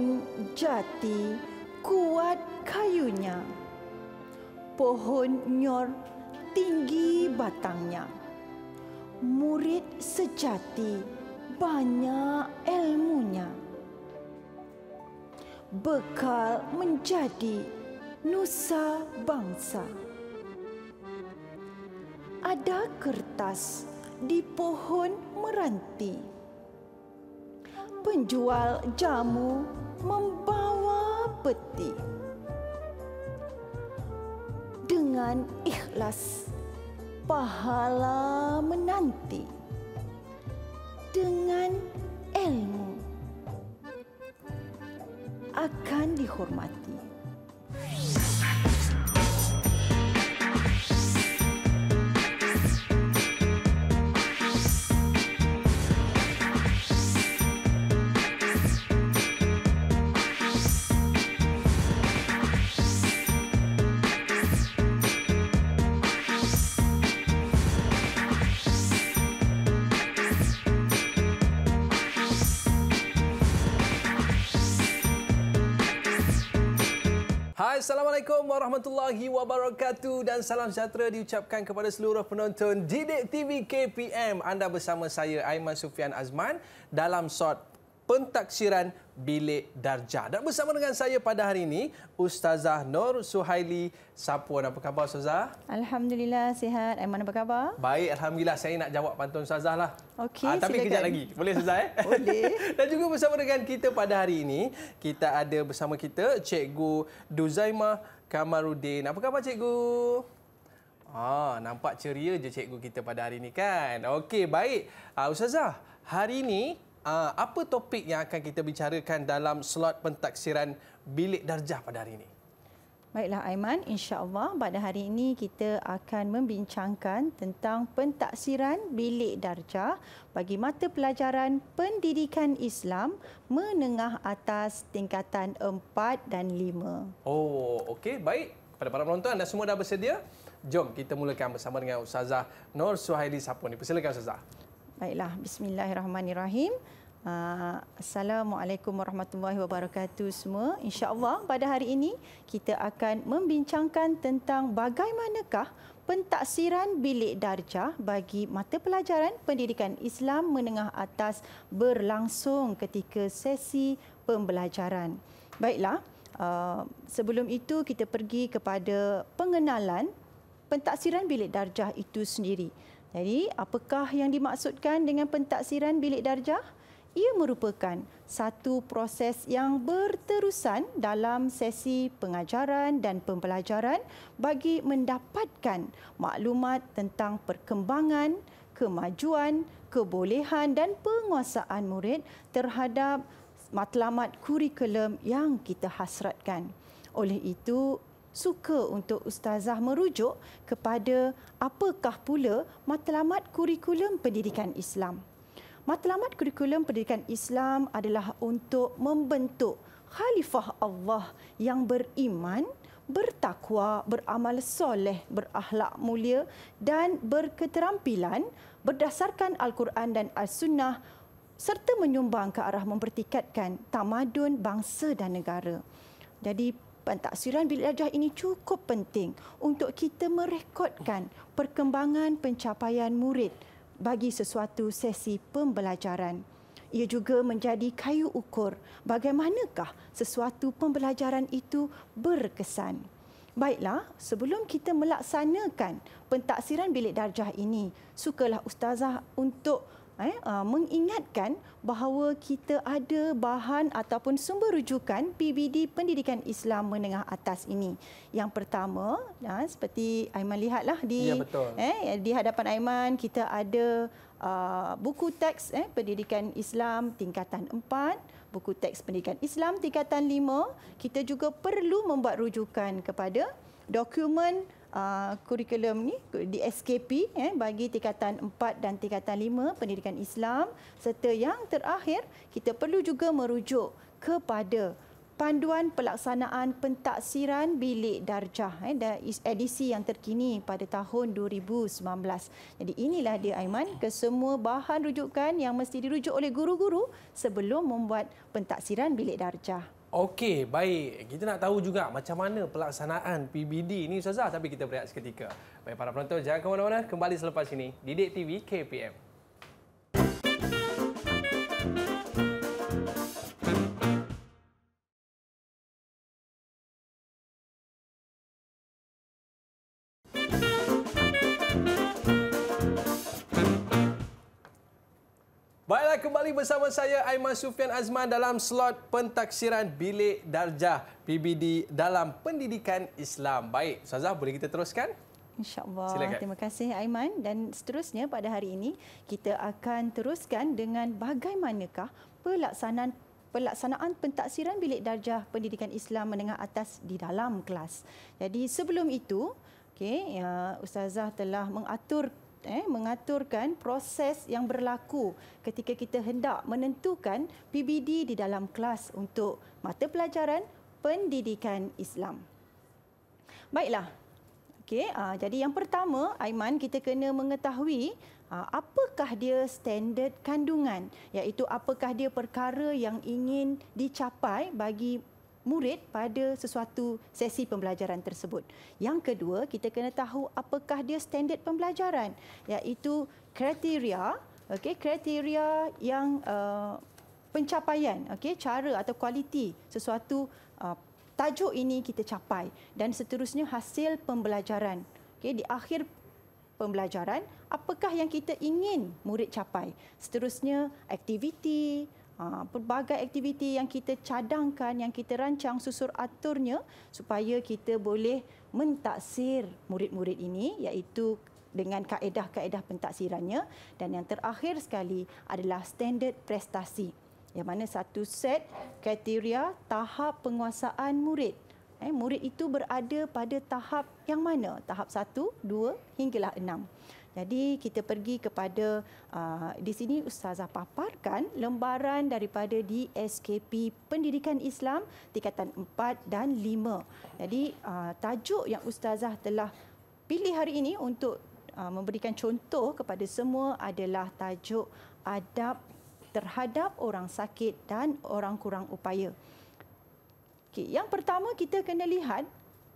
pohon jati kuat kayunya. Pohon nyor tinggi batangnya. Murid sejati banyak ilmunya. Bekal menjadi nusa bangsa. Ada kertas di pohon meranti. Penjual jamu membawa peti dengan ikhlas pahala menanti dengan ilmu akan dihormati Assalamualaikum warahmatullahi wabarakatuh dan salam sejahtera diucapkan kepada seluruh penonton Didik TV KPM. Anda bersama saya Aiman Sufian Azman dalam short pentaksiran bilik darjah. Dan bersama dengan saya pada hari ini, Ustazah Nur Suhaili Sapuan. Apa khabar Ustazah? Alhamdulillah, sihat. Aiman, apa khabar? Baik, Alhamdulillah. Saya nak jawab pantun Ustazah lah. Okay. ha, ah, Tapi silakan. lagi. Boleh Ustazah? Eh? Boleh. Dan juga bersama dengan kita pada hari ini, kita ada bersama kita Cikgu Duzaimah Kamarudin. Apa khabar Cikgu? Ah, nampak ceria je cikgu kita pada hari ini kan. Okey, baik. Ah Ustazah, hari ini uh, apa topik yang akan kita bicarakan dalam slot pentaksiran bilik darjah pada hari ini? Baiklah Aiman, insya-Allah pada hari ini kita akan membincangkan tentang pentaksiran bilik darjah bagi mata pelajaran pendidikan Islam menengah atas tingkatan 4 dan 5. Oh, okey, baik. Pada para penonton anda semua dah bersedia? Jom kita mulakan bersama dengan Ustazah Nur Suhaili Saponi. Persilakan Ustazah. Baiklah, bismillahirrahmanirrahim. Ah, assalamualaikum warahmatullahi wabarakatuh semua. InsyaAllah pada hari ini kita akan membincangkan tentang bagaimanakah pentaksiran bilik darjah bagi mata pelajaran pendidikan Islam menengah atas berlangsung ketika sesi pembelajaran. Baiklah, ah, sebelum itu kita pergi kepada pengenalan pentaksiran bilik darjah itu sendiri. Jadi, apakah yang dimaksudkan dengan pentaksiran bilik darjah? Ia merupakan satu proses yang berterusan dalam sesi pengajaran dan pembelajaran bagi mendapatkan maklumat tentang perkembangan, kemajuan, kebolehan dan penguasaan murid terhadap matlamat kurikulum yang kita hasratkan. Oleh itu, suka untuk ustazah merujuk kepada apakah pula matlamat kurikulum pendidikan Islam. Matlamat kurikulum pendidikan Islam adalah untuk membentuk khalifah Allah yang beriman, bertakwa, beramal soleh, berakhlak mulia dan berketerampilan berdasarkan al-Quran dan as-Sunnah serta menyumbang ke arah mempertikatkan tamadun bangsa dan negara. Jadi Pentaksiran bilik darjah ini cukup penting untuk kita merekodkan perkembangan pencapaian murid bagi sesuatu sesi pembelajaran. Ia juga menjadi kayu ukur bagaimanakah sesuatu pembelajaran itu berkesan. Baiklah, sebelum kita melaksanakan pentaksiran bilik darjah ini, sukalah ustazah untuk eh, uh, mengingatkan bahawa kita ada bahan ataupun sumber rujukan PBD Pendidikan Islam Menengah Atas ini. Yang pertama, uh, seperti Aiman lihatlah di ya, eh, di hadapan Aiman kita ada uh, buku teks eh, Pendidikan Islam Tingkatan 4 buku teks pendidikan Islam tingkatan 5 kita juga perlu membuat rujukan kepada dokumen Uh, kurikulum ni di SKP eh, bagi tingkatan 4 dan tingkatan 5 pendidikan Islam serta yang terakhir kita perlu juga merujuk kepada panduan pelaksanaan pentaksiran bilik darjah eh, dan edisi yang terkini pada tahun 2019. Jadi inilah dia Aiman kesemua bahan rujukan yang mesti dirujuk oleh guru-guru sebelum membuat pentaksiran bilik darjah. Okey, baik. Kita nak tahu juga macam mana pelaksanaan PBD ini Ustazah tapi kita berehat seketika. Baik para penonton jangan kemana mana-mana kembali selepas ini. Didik TV KPM. bersama saya Aiman Sufian Azman dalam slot pentaksiran bilik darjah PBD dalam pendidikan Islam. Baik, Ustazah boleh kita teruskan? InsyaAllah. Terima kasih Aiman. Dan seterusnya pada hari ini, kita akan teruskan dengan bagaimanakah pelaksanaan pelaksanaan pentaksiran bilik darjah pendidikan Islam menengah atas di dalam kelas. Jadi sebelum itu, okay, ya, Ustazah telah mengatur eh, mengaturkan proses yang berlaku ketika kita hendak menentukan PBD di dalam kelas untuk mata pelajaran pendidikan Islam. Baiklah, Okay, uh, ah, jadi yang pertama, Aiman, kita kena mengetahui uh, apakah dia standard kandungan, iaitu apakah dia perkara yang ingin dicapai bagi murid pada sesuatu sesi pembelajaran tersebut. Yang kedua, kita kena tahu apakah dia standard pembelajaran iaitu kriteria, okey, kriteria yang uh, pencapaian, okey, cara atau kualiti sesuatu uh, tajuk ini kita capai dan seterusnya hasil pembelajaran. Okey, di akhir pembelajaran, apakah yang kita ingin murid capai? Seterusnya aktiviti ha, pelbagai aktiviti yang kita cadangkan, yang kita rancang susur aturnya supaya kita boleh mentaksir murid-murid ini iaitu dengan kaedah-kaedah pentaksirannya dan yang terakhir sekali adalah standard prestasi yang mana satu set kriteria tahap penguasaan murid. Eh, murid itu berada pada tahap yang mana? Tahap satu, dua hinggalah enam. Jadi kita pergi kepada uh, di sini ustazah paparkan lembaran daripada di SKP Pendidikan Islam tingkatan 4 dan 5. Jadi uh, tajuk yang ustazah telah pilih hari ini untuk uh, memberikan contoh kepada semua adalah tajuk adab terhadap orang sakit dan orang kurang upaya. Okay. Yang pertama kita kena lihat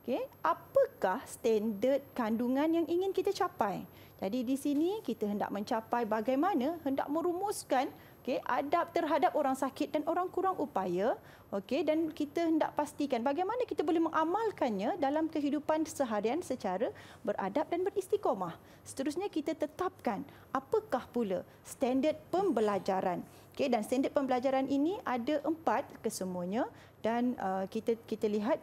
Okey, apakah standard kandungan yang ingin kita capai? Jadi di sini kita hendak mencapai bagaimana hendak merumuskan okey adab terhadap orang sakit dan orang kurang upaya, okey dan kita hendak pastikan bagaimana kita boleh mengamalkannya dalam kehidupan seharian secara beradab dan beristiqomah. Seterusnya kita tetapkan apakah pula standard pembelajaran. Okey dan standard pembelajaran ini ada empat kesemuanya dan uh, kita kita lihat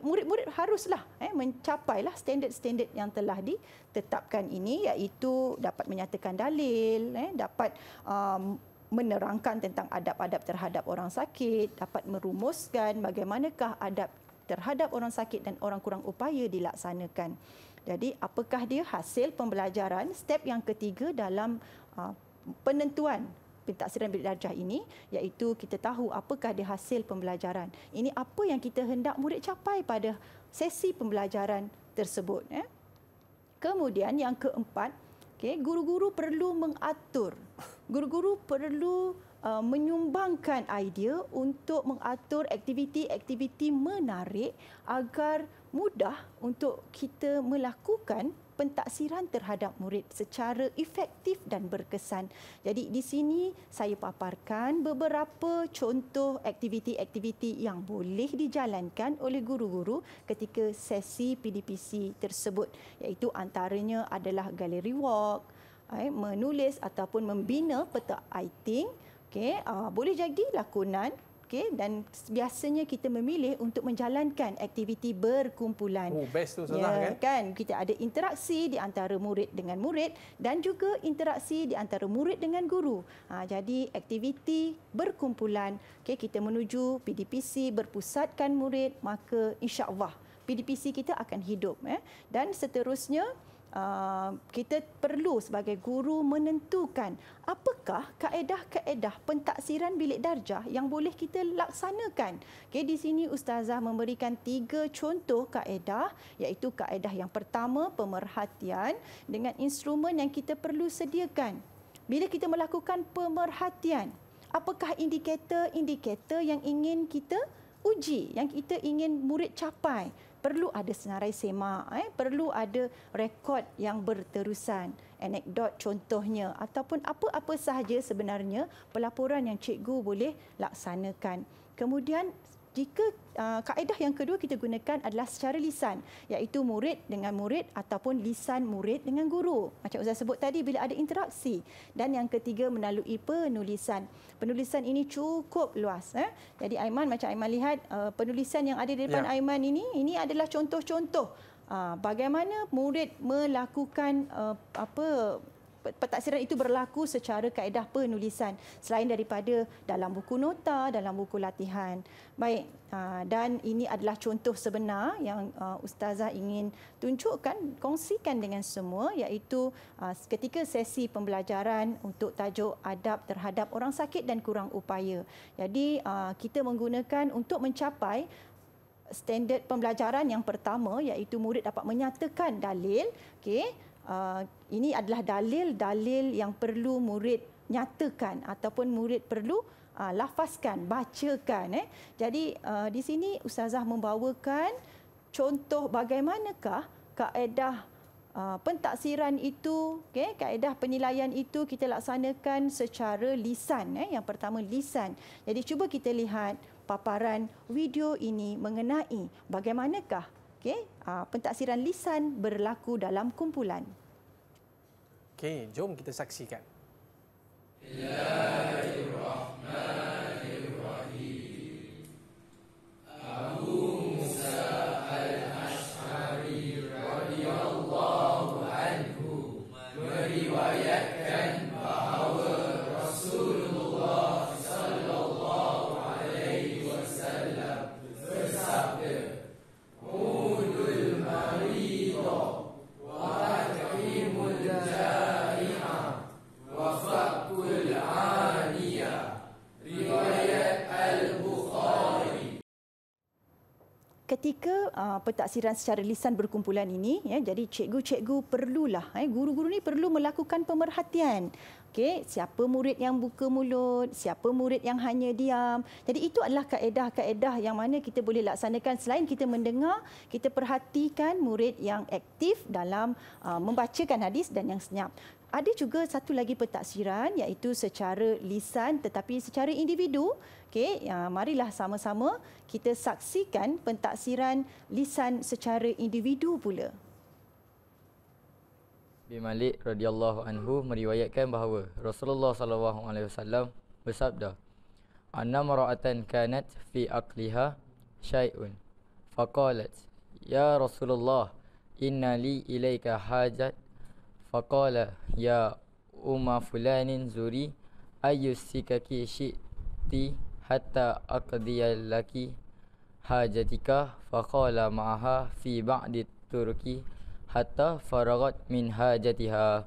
murid-murid haruslah eh, mencapailah standard-standard yang telah ditetapkan ini iaitu dapat menyatakan dalil, eh, dapat um, menerangkan tentang adab-adab terhadap orang sakit, dapat merumuskan bagaimanakah adab terhadap orang sakit dan orang kurang upaya dilaksanakan. Jadi apakah dia hasil pembelajaran step yang ketiga dalam uh, penentuan pentaksiran bilik darjah ini iaitu kita tahu apakah dia hasil pembelajaran. Ini apa yang kita hendak murid capai pada sesi pembelajaran tersebut. Eh. Kemudian yang keempat, okay, guru-guru perlu mengatur. Guru-guru perlu uh, menyumbangkan idea untuk mengatur aktiviti-aktiviti menarik agar mudah untuk kita melakukan pentaksiran terhadap murid secara efektif dan berkesan. Jadi di sini saya paparkan beberapa contoh aktiviti-aktiviti yang boleh dijalankan oleh guru-guru ketika sesi PDPC tersebut iaitu antaranya adalah gallery walk, eh, menulis ataupun membina peta iting, okay, ah, boleh jadi lakonan okey dan biasanya kita memilih untuk menjalankan aktiviti berkumpulan. Oh best tu senang ya, kan? kan? Kita ada interaksi di antara murid dengan murid dan juga interaksi di antara murid dengan guru. Ha, jadi aktiviti berkumpulan okey kita menuju PDPC berpusatkan murid maka insya-Allah PDPC kita akan hidup eh. Dan seterusnya Uh, kita perlu sebagai guru menentukan apakah kaedah-kaedah pentaksiran bilik darjah yang boleh kita laksanakan. Okay, di sini Ustazah memberikan tiga contoh kaedah iaitu kaedah yang pertama pemerhatian dengan instrumen yang kita perlu sediakan. Bila kita melakukan pemerhatian, apakah indikator-indikator yang ingin kita uji, yang kita ingin murid capai perlu ada senarai semak, eh, perlu ada rekod yang berterusan. Anekdot contohnya ataupun apa-apa sahaja sebenarnya pelaporan yang cikgu boleh laksanakan. Kemudian jika uh, kaedah yang kedua kita gunakan adalah secara lisan iaitu murid dengan murid ataupun lisan murid dengan guru macam Ustaz sebut tadi bila ada interaksi dan yang ketiga melalui penulisan penulisan ini cukup luas eh? jadi Aiman macam Aiman lihat uh, penulisan yang ada di depan ya. Aiman ini ini adalah contoh-contoh uh, bagaimana murid melakukan uh, apa pentaksiran itu berlaku secara kaedah penulisan selain daripada dalam buku nota, dalam buku latihan. Baik, ah, dan ini adalah contoh sebenar yang ah, ustazah ingin tunjukkan, kongsikan dengan semua iaitu ah, ketika sesi pembelajaran untuk tajuk adab terhadap orang sakit dan kurang upaya. Jadi, kita menggunakan untuk mencapai standard pembelajaran yang pertama iaitu murid dapat menyatakan dalil, okey? Uh, ini adalah dalil-dalil yang perlu murid nyatakan ataupun murid perlu uh, lafazkan, bacakan. Eh. Jadi uh, di sini Ustazah membawakan contoh bagaimanakah kaedah uh, pentaksiran itu, okay, kaedah penilaian itu kita laksanakan secara lisan. Eh. Yang pertama lisan. Jadi cuba kita lihat paparan video ini mengenai bagaimanakah okay, uh, pentaksiran lisan berlaku dalam kumpulan. Okey, jom kita saksikan. Bismillahirrahmanirrahim. uh, ah, pentaksiran secara lisan berkumpulan ini ya jadi cikgu-cikgu perlulah eh guru-guru ni perlu melakukan pemerhatian Okey, siapa murid yang buka mulut, siapa murid yang hanya diam. Jadi itu adalah kaedah-kaedah yang mana kita boleh laksanakan selain kita mendengar, kita perhatikan murid yang aktif dalam uh, membacakan hadis dan yang senyap. Ada juga satu lagi pentaksiran iaitu secara lisan tetapi secara individu. Okey, uh, marilah sama-sama kita saksikan pentaksiran lisan secara individu pula bin Malik radhiyallahu anhu meriwayatkan bahawa Rasulullah sallallahu alaihi wasallam bersabda Anna mara'atan kanat fi aqliha syai'un faqalat ya Rasulullah inna li ilaika hajat faqala ya umma fulanin zuri ayusikaki syi'ti hatta aqdiya laki hajatika faqala ma'aha fi ba'di turki hatta faragat min hajatiha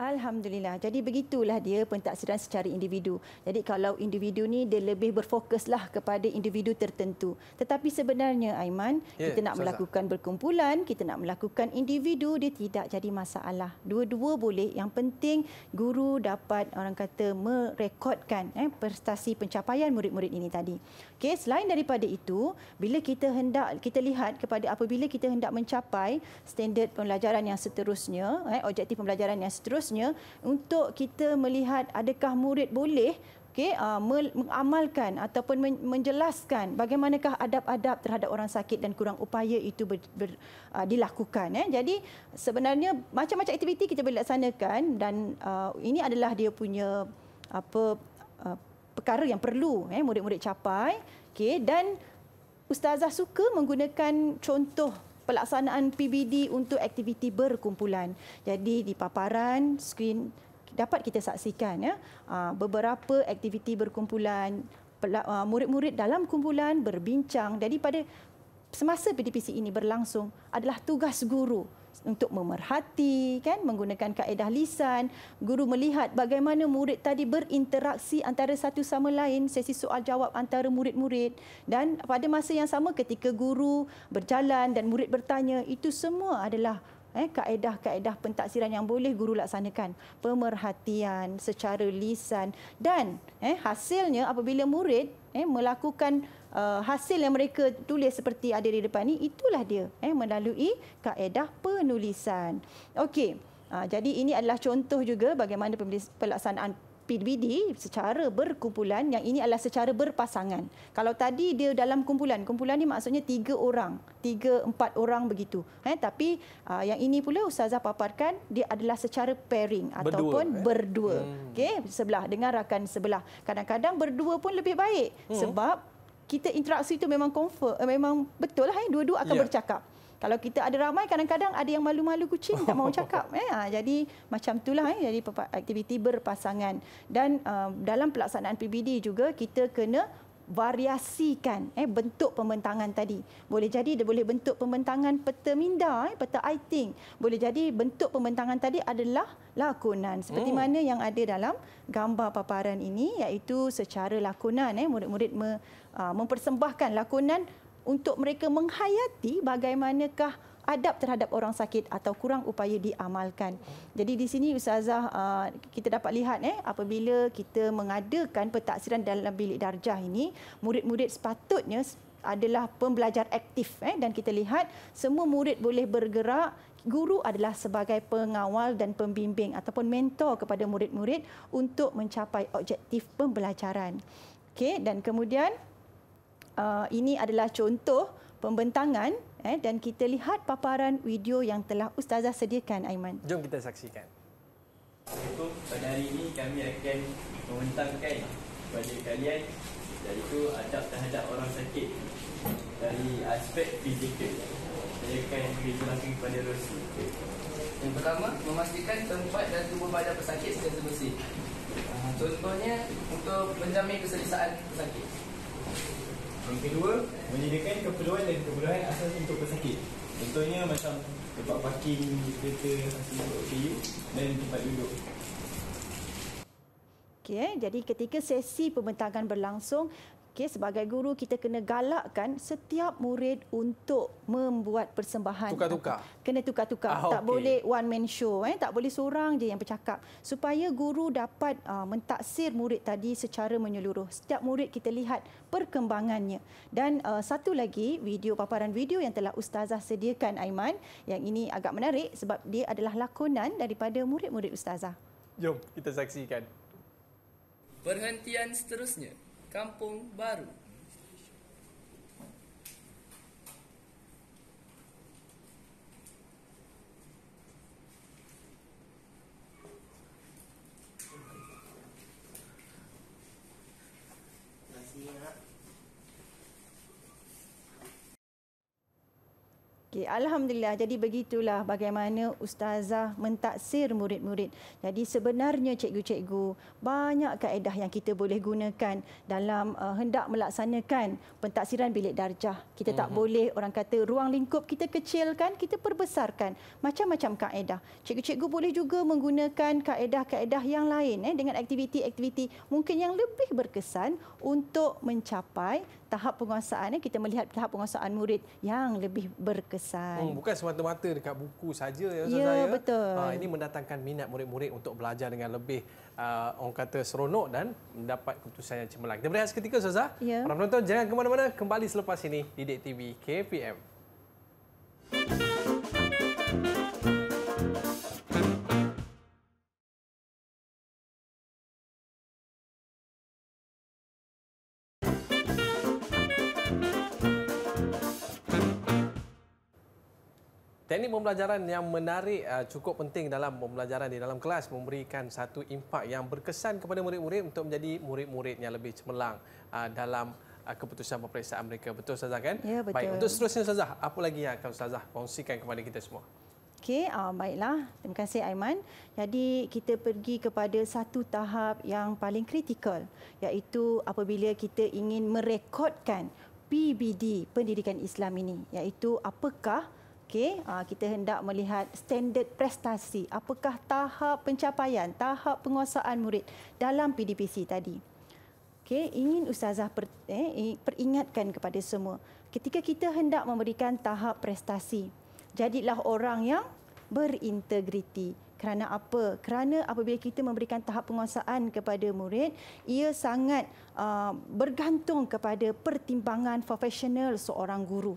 Alhamdulillah. Jadi begitulah dia pentaksiran secara individu. Jadi kalau individu ni dia lebih berfokuslah kepada individu tertentu. Tetapi sebenarnya Aiman, yeah, kita nak melakukan berkumpulan, kita nak melakukan individu, dia tidak jadi masalah. Dua-dua boleh. Yang penting guru dapat orang kata merekodkan eh, prestasi pencapaian murid-murid ini tadi. Okey, selain daripada itu, bila kita hendak kita lihat kepada apabila kita hendak mencapai standard pembelajaran yang seterusnya, eh, objektif pembelajaran yang seterusnya, seterusnya untuk kita melihat adakah murid boleh okey uh, mengamalkan ataupun menjelaskan bagaimanakah adab-adab terhadap orang sakit dan kurang upaya itu ber, ber, uh, dilakukan ya. Jadi sebenarnya macam-macam aktiviti kita boleh laksanakan dan uh, ini adalah dia punya apa uh, perkara yang perlu eh murid-murid capai okey dan ustazah suka menggunakan contoh pelaksanaan PBD untuk aktiviti berkumpulan. Jadi di paparan skrin dapat kita saksikan ya ah, beberapa aktiviti berkumpulan ah, murid-murid dalam kumpulan berbincang daripada semasa PDPC ini berlangsung adalah tugas guru untuk memerhati kan menggunakan kaedah lisan guru melihat bagaimana murid tadi berinteraksi antara satu sama lain sesi soal jawab antara murid-murid dan pada masa yang sama ketika guru berjalan dan murid bertanya itu semua adalah eh kaedah-kaedah pentaksiran yang boleh guru laksanakan pemerhatian secara lisan dan eh hasilnya apabila murid eh melakukan uh, hasil yang mereka tulis seperti ada di depan ini itulah dia eh melalui kaedah penulisan okey uh, jadi ini adalah contoh juga bagaimana pelaksanaan PBD secara berkumpulan yang ini adalah secara berpasangan. Kalau tadi dia dalam kumpulan, kumpulan ini maksudnya tiga orang, tiga empat orang begitu. Eh, tapi uh, yang ini pula Ustazah paparkan dia adalah secara pairing berdua, ataupun eh? berdua. Hmm. Okey, sebelah dengan rakan sebelah. Kadang-kadang berdua pun lebih baik hmm. sebab kita interaksi itu memang comfort, eh, memang betul lah eh, dua-dua akan yeah. bercakap kalau kita ada ramai kadang-kadang ada yang malu-malu kucing tak mau cakap eh jadi macam itulah eh jadi aktiviti berpasangan dan uh, dalam pelaksanaan PBD juga kita kena variasikan eh bentuk pembentangan tadi boleh jadi dia boleh bentuk pembentangan peta minda eh peta iting boleh jadi bentuk pembentangan tadi adalah lakonan seperti hmm. mana yang ada dalam gambar paparan ini iaitu secara lakonan eh murid-murid me, uh, mempersembahkan lakonan untuk mereka menghayati bagaimanakah adab terhadap orang sakit atau kurang upaya diamalkan. Jadi di sini ustazah uh, kita dapat lihat eh apabila kita mengadakan pentaksiran dalam bilik darjah ini, murid-murid sepatutnya adalah pembelajar aktif eh dan kita lihat semua murid boleh bergerak guru adalah sebagai pengawal dan pembimbing ataupun mentor kepada murid-murid untuk mencapai objektif pembelajaran. Okay, dan kemudian Uh, ini adalah contoh pembentangan eh, dan kita lihat paparan video yang telah Ustazah sediakan, Aiman. Jom kita saksikan. Assalamualaikum. Pada hari ini kami akan membentangkan kepada kalian iaitu adab terhadap orang sakit dari aspek fizikal. Saya akan menjelaskan kepada Rosi. Yang pertama, memastikan tempat dan tubuh badan pesakit secara bersih. Ah, contohnya, untuk menjamin keselesaan pesakit. Yang kedua, menyediakan keperluan dan kebutuhan asas untuk pesakit. Contohnya macam tempat parking kereta untuk OPU dan tempat duduk. Okay, jadi ketika sesi pembentangan berlangsung, Okay, sebagai guru kita kena galakkan setiap murid untuk membuat persembahan. Tukar-tukar. Kena tukar-tukar. Ah, okay. Tak boleh one man show. Eh? Tak boleh seorang je yang bercakap. Supaya guru dapat uh, mentaksir murid tadi secara menyeluruh. Setiap murid kita lihat perkembangannya. Dan uh, satu lagi video paparan video yang telah Ustazah sediakan Aiman. Yang ini agak menarik sebab dia adalah lakonan daripada murid-murid Ustazah. Jom kita saksikan. Perhentian seterusnya. Kampung Baru. Okey, alhamdulillah. Jadi begitulah bagaimana ustazah mentaksir murid-murid. Jadi sebenarnya cikgu-cikgu, banyak kaedah yang kita boleh gunakan dalam uh, hendak melaksanakan pentaksiran bilik darjah. Kita tak mm-hmm. boleh orang kata ruang lingkup kita kecilkan, kita perbesarkan. Macam-macam kaedah. Cikgu-cikgu boleh juga menggunakan kaedah-kaedah yang lain eh dengan aktiviti-aktiviti mungkin yang lebih berkesan untuk mencapai tahap penguasaan kita melihat tahap penguasaan murid yang lebih berkesan. Hmm, bukan semata-mata dekat buku saja ya Ustaz. Ya, ya betul. Ha, ini mendatangkan minat murid-murid untuk belajar dengan lebih uh, orang kata seronok dan mendapat keputusan yang cemerlang. Kita berehat seketika Ustaz. Ya. Para penonton jangan ke mana-mana kembali selepas ini di DTV KPM. Teknik pembelajaran yang menarik uh, cukup penting dalam pembelajaran di dalam kelas memberikan satu impak yang berkesan kepada murid-murid untuk menjadi murid-murid yang lebih cemerlang uh, dalam uh, keputusan peperiksaan mereka. Betul Ustazah kan? Ya, betul. Baik, untuk seterusnya Ustazah, apa lagi yang akan Ustazah kongsikan kepada kita semua? Okey, uh, baiklah. Terima kasih Aiman. Jadi kita pergi kepada satu tahap yang paling kritikal iaitu apabila kita ingin merekodkan PBD Pendidikan Islam ini iaitu apakah Okey, uh, kita hendak melihat standard prestasi. Apakah tahap pencapaian, tahap penguasaan murid dalam PDPC tadi? Okey, ingin ustazah per, eh, peringatkan kepada semua. Ketika kita hendak memberikan tahap prestasi, jadilah orang yang berintegriti. Kerana apa? Kerana apabila kita memberikan tahap penguasaan kepada murid, ia sangat uh, bergantung kepada pertimbangan profesional seorang guru.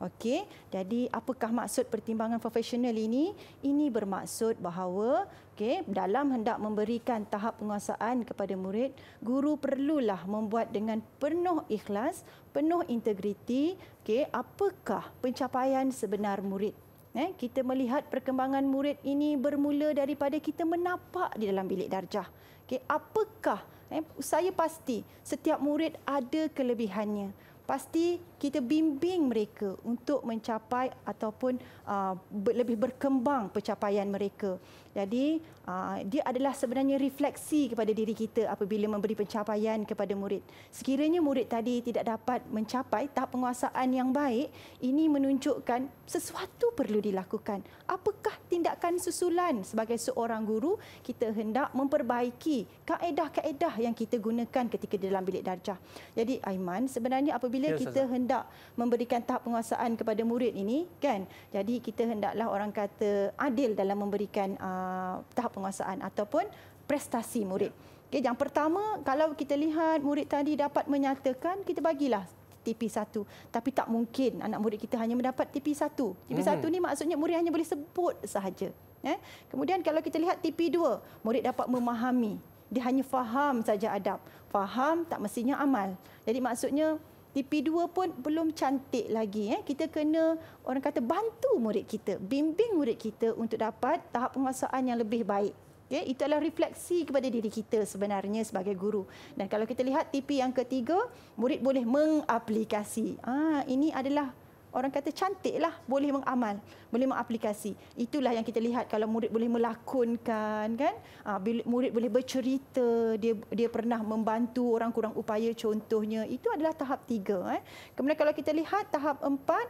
Okey, jadi apakah maksud pertimbangan profesional ini? Ini bermaksud bahawa okey, dalam hendak memberikan tahap penguasaan kepada murid, guru perlulah membuat dengan penuh ikhlas, penuh integriti, okey, apakah pencapaian sebenar murid? Eh, kita melihat perkembangan murid ini bermula daripada kita menapak di dalam bilik darjah. Okey, apakah eh, saya pasti setiap murid ada kelebihannya pasti kita bimbing mereka untuk mencapai ataupun uh, lebih berkembang pencapaian mereka jadi aa, ah, dia adalah sebenarnya refleksi kepada diri kita apabila memberi pencapaian kepada murid. Sekiranya murid tadi tidak dapat mencapai tahap penguasaan yang baik, ini menunjukkan sesuatu perlu dilakukan. Apakah tindakan susulan sebagai seorang guru kita hendak memperbaiki kaedah-kaedah yang kita gunakan ketika di dalam bilik darjah. Jadi Aiman, sebenarnya apabila ya, kita sahaja. hendak memberikan tahap penguasaan kepada murid ini, kan? Jadi kita hendaklah orang kata adil dalam memberikan aa, ah, Uh, tahap penguasaan ataupun prestasi murid. Ya. Okay, yang pertama, kalau kita lihat murid tadi dapat menyatakan, kita bagilah TP1. Tapi tak mungkin anak murid kita hanya mendapat TP1. TP1 hmm. ni maksudnya murid hanya boleh sebut sahaja. Eh? Kemudian kalau kita lihat TP2, murid dapat memahami. Dia hanya faham saja adab. Faham tak mestinya amal. Jadi maksudnya TP2 pun belum cantik lagi eh. Kita kena orang kata bantu murid kita, bimbing murid kita untuk dapat tahap penguasaan yang lebih baik. Okay, ya. itu adalah refleksi kepada diri kita sebenarnya sebagai guru. Dan kalau kita lihat tipi yang ketiga, murid boleh mengaplikasi. Ah, ini adalah orang kata cantik lah boleh mengamal boleh mengaplikasi itulah yang kita lihat kalau murid boleh melakonkan kan ha, murid boleh bercerita dia dia pernah membantu orang kurang upaya contohnya itu adalah tahap tiga eh. kemudian kalau kita lihat tahap empat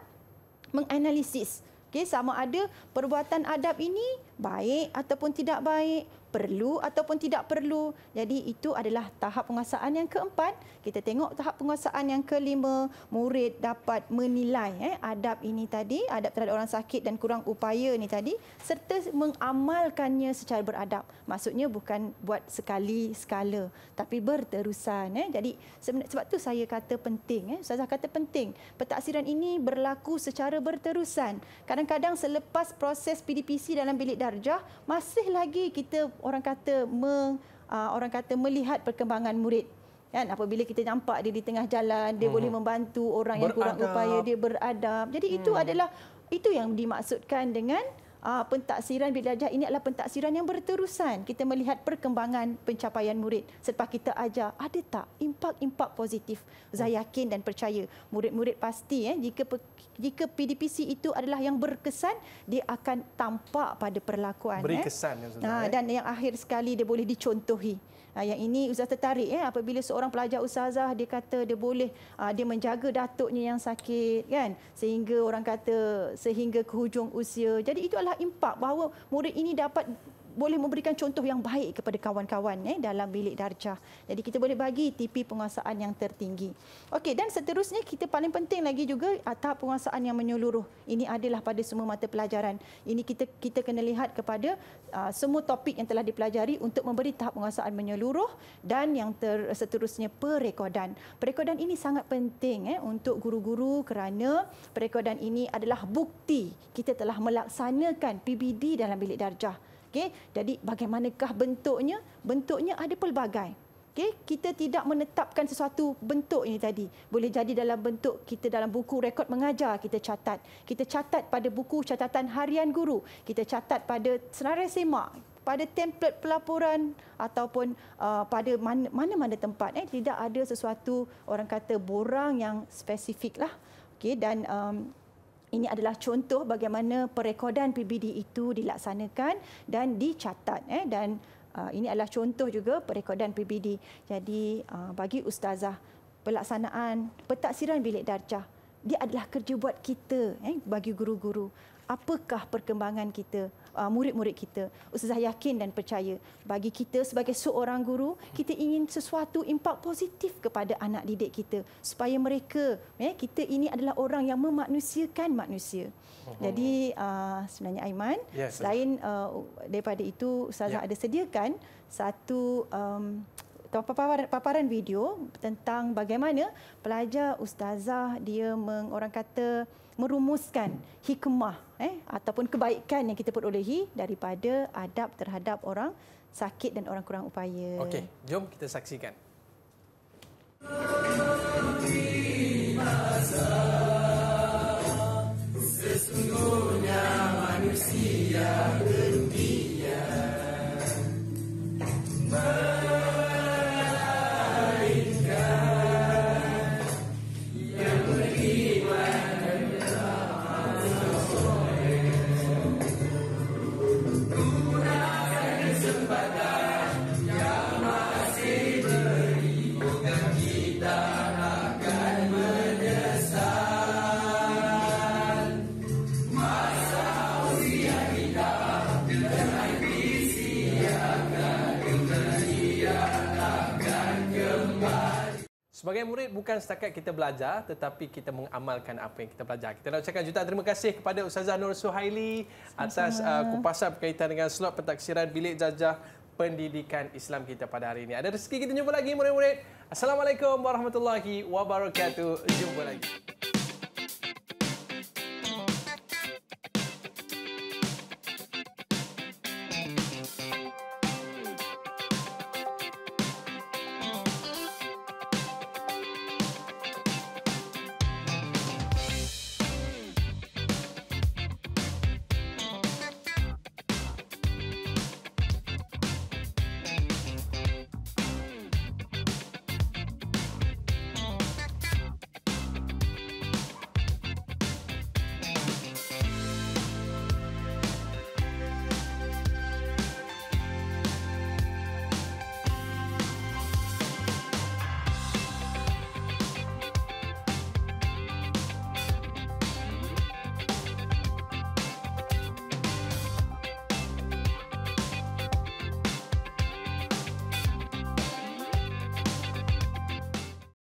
menganalisis okay, sama ada perbuatan adab ini baik ataupun tidak baik, perlu ataupun tidak perlu. Jadi itu adalah tahap penguasaan yang keempat. Kita tengok tahap penguasaan yang kelima, murid dapat menilai eh, adab ini tadi, adab terhadap orang sakit dan kurang upaya ini tadi serta mengamalkannya secara beradab. Maksudnya bukan buat sekali skala tapi berterusan. Eh. Jadi sebab tu saya kata penting, eh. Ustazah kata penting. Petaksiran ini berlaku secara berterusan. Kadang-kadang selepas proses PDPC dalam bilik darah, darjah masih lagi kita orang kata me, uh, ah, orang kata melihat perkembangan murid kan apabila kita nampak dia di tengah jalan dia hmm. boleh membantu orang beradab. yang kurang upaya dia beradab jadi hmm. itu adalah itu yang dimaksudkan dengan uh, pentaksiran belajar ini adalah pentaksiran yang berterusan. Kita melihat perkembangan pencapaian murid selepas kita ajar. Ada tak impak-impak positif? Saya hmm. yakin dan percaya murid-murid pasti eh, jika jika PDPC itu adalah yang berkesan, dia akan tampak pada perlakuan. Beri eh. kesan. Ah, eh. Yang sebenar, dan yang akhir sekali, dia boleh dicontohi. Ha, yang ini Ustaz tertarik ya eh, apabila seorang pelajar ustazah dia kata dia boleh uh, dia menjaga datuknya yang sakit kan sehingga orang kata sehingga ke hujung usia. Jadi itu adalah impak bahawa murid ini dapat boleh memberikan contoh yang baik kepada kawan-kawan eh, dalam bilik darjah. Jadi kita boleh bagi TP penguasaan yang tertinggi. Okey, dan seterusnya kita paling penting lagi juga ah, tahap penguasaan yang menyeluruh. Ini adalah pada semua mata pelajaran. Ini kita kita kena lihat kepada uh, semua topik yang telah dipelajari untuk memberi tahap penguasaan menyeluruh dan yang ter, seterusnya perekodan. Perekodan ini sangat penting eh, untuk guru-guru kerana perekodan ini adalah bukti kita telah melaksanakan PBD dalam bilik darjah. Okey, jadi bagaimanakah bentuknya? Bentuknya ada pelbagai. Okey, kita tidak menetapkan sesuatu bentuk ini tadi. Boleh jadi dalam bentuk kita dalam buku rekod mengajar kita catat. Kita catat pada buku catatan harian guru. Kita catat pada senarai semak pada template pelaporan ataupun uh, pada mana-mana tempat eh tidak ada sesuatu orang kata borang yang spesifik lah okey dan um, ini adalah contoh bagaimana perekodan PBD itu dilaksanakan dan dicatat eh dan uh, ini adalah contoh juga perekodan PBD jadi uh, bagi ustazah pelaksanaan petaksiran bilik darjah dia adalah kerja buat kita eh bagi guru-guru apakah perkembangan kita uh, murid-murid kita ustazah yakin dan percaya bagi kita sebagai seorang guru kita ingin sesuatu impak positif kepada anak didik kita supaya mereka ya, kita ini adalah orang yang memanusiakan manusia oh. jadi uh, sebenarnya Aiman ya, selain uh, daripada itu ustazah ya. ada sediakan satu um, paparan paparan video tentang bagaimana pelajar ustazah dia meng, orang kata merumuskan hikmah eh ataupun kebaikan yang kita perolehi daripada adab terhadap orang sakit dan orang kurang upaya. Okey, jom kita saksikan. Sesungguhnya bukan setakat kita belajar tetapi kita mengamalkan apa yang kita belajar. Kita nak ucapkan juta terima kasih kepada Ustazah Nur Suhaili atas uh, kupasan berkaitan dengan slot pentaksiran bilik jajah pendidikan Islam kita pada hari ini. Ada rezeki kita jumpa lagi murid-murid. Assalamualaikum warahmatullahi wabarakatuh. Jumpa lagi.